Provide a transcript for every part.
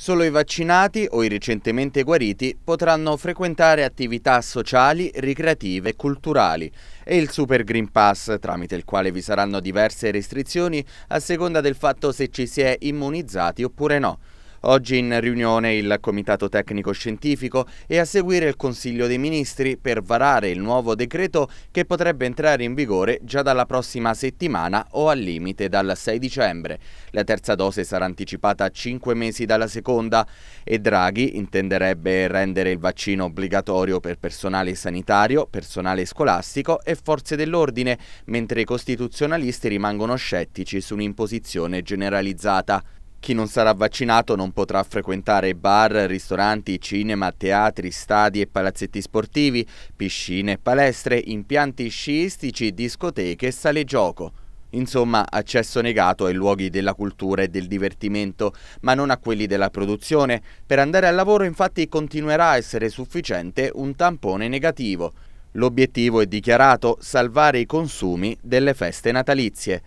Solo i vaccinati o i recentemente guariti potranno frequentare attività sociali, ricreative e culturali e il Super Green Pass, tramite il quale vi saranno diverse restrizioni a seconda del fatto se ci si è immunizzati oppure no. Oggi in riunione il Comitato Tecnico Scientifico e a seguire il Consiglio dei Ministri per varare il nuovo decreto che potrebbe entrare in vigore già dalla prossima settimana o al limite dal 6 dicembre. La terza dose sarà anticipata a 5 mesi dalla seconda e Draghi intenderebbe rendere il vaccino obbligatorio per personale sanitario, personale scolastico e forze dell'ordine, mentre i costituzionalisti rimangono scettici su un'imposizione generalizzata. Chi non sarà vaccinato non potrà frequentare bar, ristoranti, cinema, teatri, stadi e palazzetti sportivi, piscine, palestre, impianti sciistici, discoteche e sale gioco. Insomma, accesso negato ai luoghi della cultura e del divertimento, ma non a quelli della produzione. Per andare al lavoro infatti continuerà a essere sufficiente un tampone negativo. L'obiettivo è dichiarato salvare i consumi delle feste natalizie.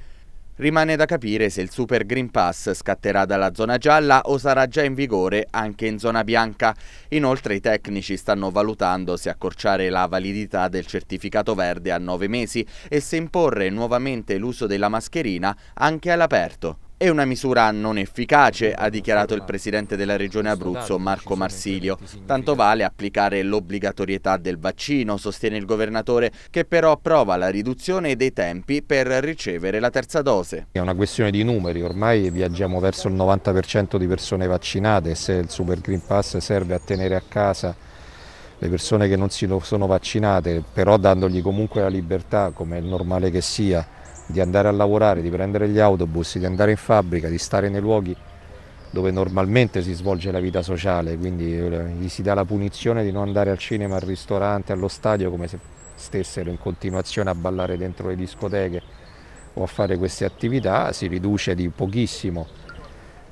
Rimane da capire se il Super Green Pass scatterà dalla zona gialla o sarà già in vigore anche in zona bianca. Inoltre i tecnici stanno valutando se accorciare la validità del certificato verde a 9 mesi e se imporre nuovamente l'uso della mascherina anche all'aperto. È una misura non efficace, ha dichiarato il presidente della regione Abruzzo Marco Marsilio. Tanto vale applicare l'obbligatorietà del vaccino, sostiene il governatore, che però approva la riduzione dei tempi per ricevere la terza dose. È una questione di numeri, ormai viaggiamo verso il 90% di persone vaccinate e se il Super Green Pass serve a tenere a casa le persone che non si sono vaccinate, però dandogli comunque la libertà, come è normale che sia, di andare a lavorare, di prendere gli autobus, di andare in fabbrica, di stare nei luoghi dove normalmente si svolge la vita sociale, quindi eh, gli si dà la punizione di non andare al cinema, al ristorante, allo stadio come se stessero in continuazione a ballare dentro le discoteche o a fare queste attività, si riduce di pochissimo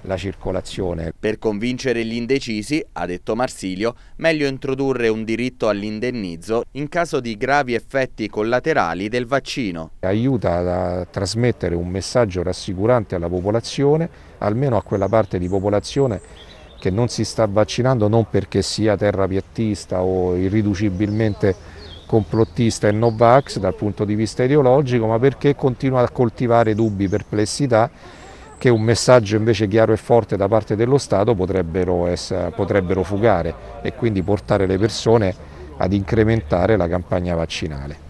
la circolazione. Per convincere gli indecisi, ha detto Marsilio, meglio introdurre un diritto all'indennizzo in caso di gravi effetti collaterali del vaccino. Aiuta a trasmettere un messaggio rassicurante alla popolazione, almeno a quella parte di popolazione che non si sta vaccinando non perché sia terrapiattista o irriducibilmente complottista e no vax dal punto di vista ideologico, ma perché continua a coltivare dubbi, perplessità che un messaggio invece chiaro e forte da parte dello Stato potrebbero, essere, potrebbero fugare e quindi portare le persone ad incrementare la campagna vaccinale.